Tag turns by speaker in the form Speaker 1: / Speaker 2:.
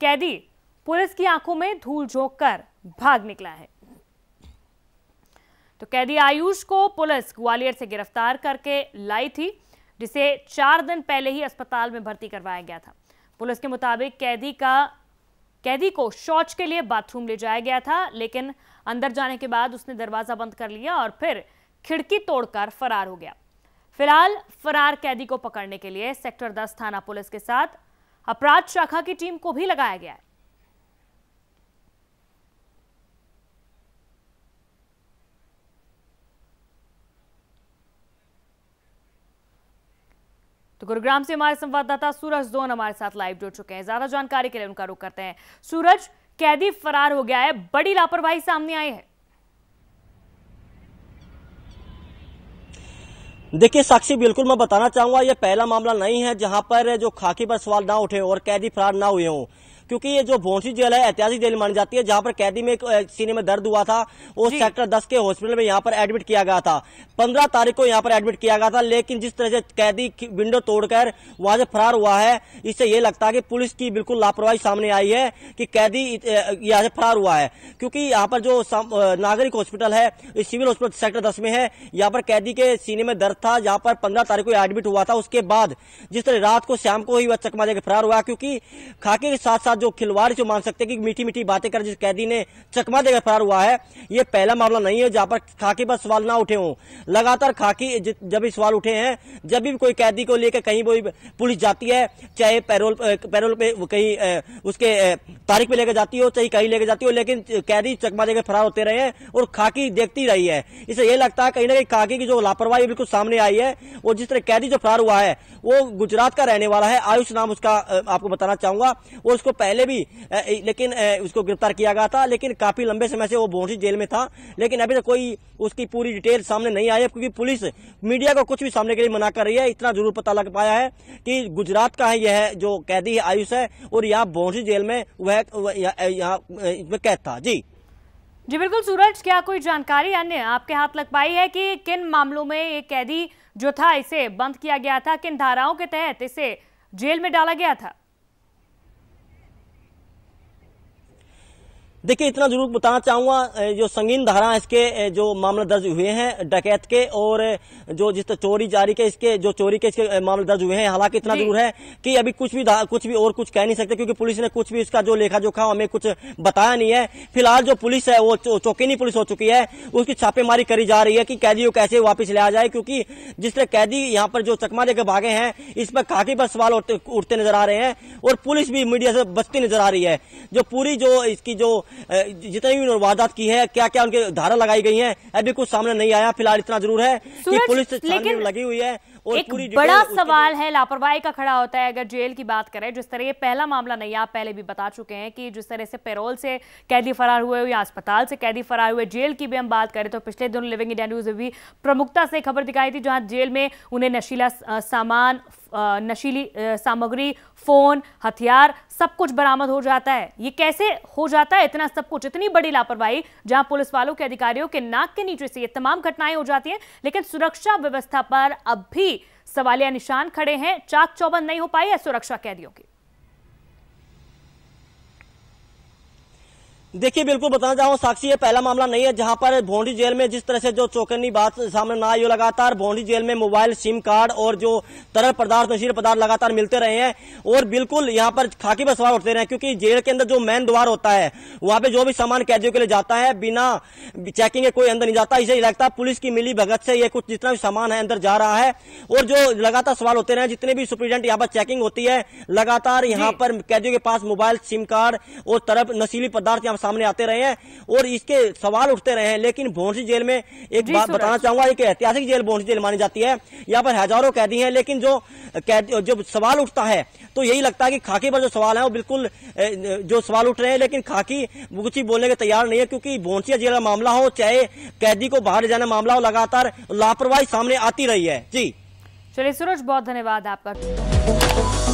Speaker 1: कैदी पुलिस की आंखों में धूल झोंक कर भाग निकला है तो कैदी आयुष को पुलिस ग्वालियर से गिरफ्तार करके लाई थी जिसे चार दिन पहले ही अस्पताल में भर्ती करवाया गया था पुलिस के मुताबिक कैदी का कैदी को शौच के लिए बाथरूम ले जाया गया था लेकिन अंदर जाने के बाद उसने दरवाजा बंद कर लिया और फिर खिड़की तोड़कर फरार हो गया फिलहाल फरार कैदी को पकड़ने के लिए सेक्टर 10 थाना पुलिस के साथ अपराध शाखा की टीम को भी लगाया गया है तो गुरुग्राम से हमारे संवाददाता सूरज दोन हमारे साथ लाइव जुड़ चुके हैं ज्यादा जानकारी के लिए उनका रुख करते हैं सूरज कैदी फरार हो गया है बड़ी लापरवाही सामने आई है
Speaker 2: देखिए साक्षी बिल्कुल मैं बताना चाहूंगा ये पहला मामला नहीं है जहां पर जो खाकी पर सवाल ना उठे और कैदी फरार ना हुए हों क्योंकि ये जो भोंसी जेल है ऐतिहासिक जेल मानी जाती है जहां पर कैदी में सीने में दर्द हुआ था उस सेक्टर दस के हॉस्पिटल में यहाँ पर एडमिट किया गया था पंद्रह तारीख को यहाँ पर एडमिट किया गया था लेकिन जिस तरह से कैदी विंडो तोड़कर वहां से फरार हुआ है इससे यह लगता है कि पुलिस की बिल्कुल लापरवाही सामने आई है कि कैदी यहाँ से फरार हुआ है क्योंकि यहाँ पर जो नागरिक हॉस्पिटल है सिविल हॉस्पिटल सेक्टर दस में है यहाँ पर कैदी के सीने में दर्द था जहां पर पंद्रह तारीख को एडमिट हुआ था उसके बाद जिस तरह रात को शाम को ही वह चकमा जाकर फरार हुआ क्योंकि खाके के साथ साथ साथ जो खिलवाड़ जो मान सकते हैं कि मीठी मीठी बातें कर जिस कैदी ने चकमा देकर फरार हुआ है ये पहला मामला नहीं है जहां पर खाकी पर सवाल ना उठे हों लगातार खाकी जब भी सवाल उठे हैं जब भी कोई कैदी को लेकर कहीं भी पुलिस जाती है चाहे पैरोल पैरोल पे कहीं उसके तारीख पे लेकर जाती हो चाहे कहीं लेकर जाती हो लेकिन कैदी चकमा देकर फरार होते रहे हैं और खाकी देखती रही है इसे यह लगता है कहीं ना कहीं खाकी की जो लापरवाही बिल्कुल सामने आई है और जिस तरह कैदी जो फरार हुआ है वो गुजरात का रहने वाला है आयुष नाम उसका आपको बताना चाहूंगा और उसको पहले भी लेकिन उसको गिरफ्तार किया गया था लेकिन काफी लंबे समय से वो बोनसी जेल में था लेकिन अभी तक कोई उसकी पूरी डिटेल सामने नहीं आई है क्योंकि पुलिस मीडिया को कुछ भी सामने के लिए मना कर रही है इतना जरूर पता लग पाया है कि गुजरात का है यह जो कैदी है आयुष है और यहाँ बोनसी जेल में वह यहाँ कैद था जी
Speaker 1: जी बिल्कुल सूरज क्या कोई जानकारी अन्य आपके हाथ लग पाई है कि किन मामलों में ये कैदी जो था इसे बंद किया गया था किन धाराओं के तहत इसे जेल में डाला गया था
Speaker 2: देखिए इतना जरूर बताना चाहूंगा जो संगीन धारा इसके जो मामला दर्ज हुए हैं डकैत के और जो जिस चोरी जारी के इसके जो चोरी के इसके मामले दर्ज हुए हैं हालांकि इतना जरूर है कि अभी कुछ भी कुछ भी और कुछ कह नहीं सकते क्योंकि पुलिस ने कुछ भी इसका जो लेखा जोखा हमें कुछ बताया नहीं है फिलहाल जो पुलिस है वो चौकीनी पुलिस हो चुकी है उसकी छापेमारी करी जा रही है कि कैदियों कैसे वापिस लिया जाए क्योंकि जिस तरह कैदी यहाँ पर जो चकमा देकर भागे हैं इस पर काफी पर सवाल उठते नजर आ रहे हैं और पुलिस भी मीडिया से बचती नजर आ रही है जो पूरी जो इसकी जो जितने भी उन्होंने वारदात की है क्या क्या उनके धारा लगाई गई है अभी कुछ सामने नहीं आया फिलहाल इतना जरूर है कि पुलिस लगी हुई है और एक पूरी बड़ा
Speaker 1: सवाल है लापरवाही का खड़ा होता है अगर जेल की बात करें जिस तरह ये पहला मामला नहीं आप पहले भी बता चुके हैं कि जिस तरह से पेरोल से कैदी फरार हुए या अस्पताल से कैदी फरार हुए जेल की भी हम बात करें तो पिछले दिनों लिविंग इंडिया न्यूज में भी प्रमुखता से खबर दिखाई थी जहां जेल में उन्हें नशीला सामान नशीली सामग्री फ़ोन हथियार सब कुछ बरामद हो जाता है ये कैसे हो जाता है इतना सब कुछ इतनी बड़ी लापरवाही जहां पुलिस वालों के अधिकारियों के नाक के नीचे से ये तमाम घटनाएं हो जाती हैं लेकिन सुरक्षा व्यवस्था पर अब भी सवालिया निशान खड़े हैं चाक चौबंद नहीं हो पाई है सुरक्षा कैदियों की
Speaker 2: देखिए बिल्कुल बताना चाहूँ साक्षी ये पहला मामला नहीं है जहां पर भोंडी जेल में जिस तरह से जो चौकनी बात सामने ना आई लगातार भोंडी जेल में मोबाइल सिम कार्ड और जो तरल पदार्थ नशीले पदार्थ लगातार मिलते रहे हैं और बिल्कुल यहाँ पर खाकी पर सवाल उठते रहे क्योंकि जेल के अंदर जो मैन द्वार होता है वहां पर जो भी सामान कैदियों के लिए जाता है बिना चेकिंग के कोई अंदर नहीं जाता इसे लगता पुलिस की मिली भगत से ये कुछ जितना भी सामान है अंदर जा रहा है और जो लगातार सवाल होते रहे जितने भी सुप्रीडेंट यहाँ पर चेकिंग होती है लगातार यहाँ पर कैदियों के पास मोबाइल सिम कार्ड और तरफ नशीली पदार्थ यहाँ सामने आते रहे हैं और इसके सवाल उठते रहे हैं लेकिन भोंसी जेल में एक बात बताना चाहूंगा एक ऐतिहासिक जेल भोंसी जेल मानी जाती है यहाँ पर हजारों कैदी है लेकिन जो जो सवाल उठता है तो यही लगता है कि खाकी पर जो सवाल है वो बिल्कुल जो सवाल उठ रहे हैं लेकिन खाकी कुछ ही बोलने के तैयार नहीं है क्योंकि भोंसिया जेल का मामला हो चाहे कैदी को बाहर जाना मामला हो लगातार लापरवाही सामने आती रही है जी
Speaker 1: चलिए सूरज बहुत धन्यवाद आपका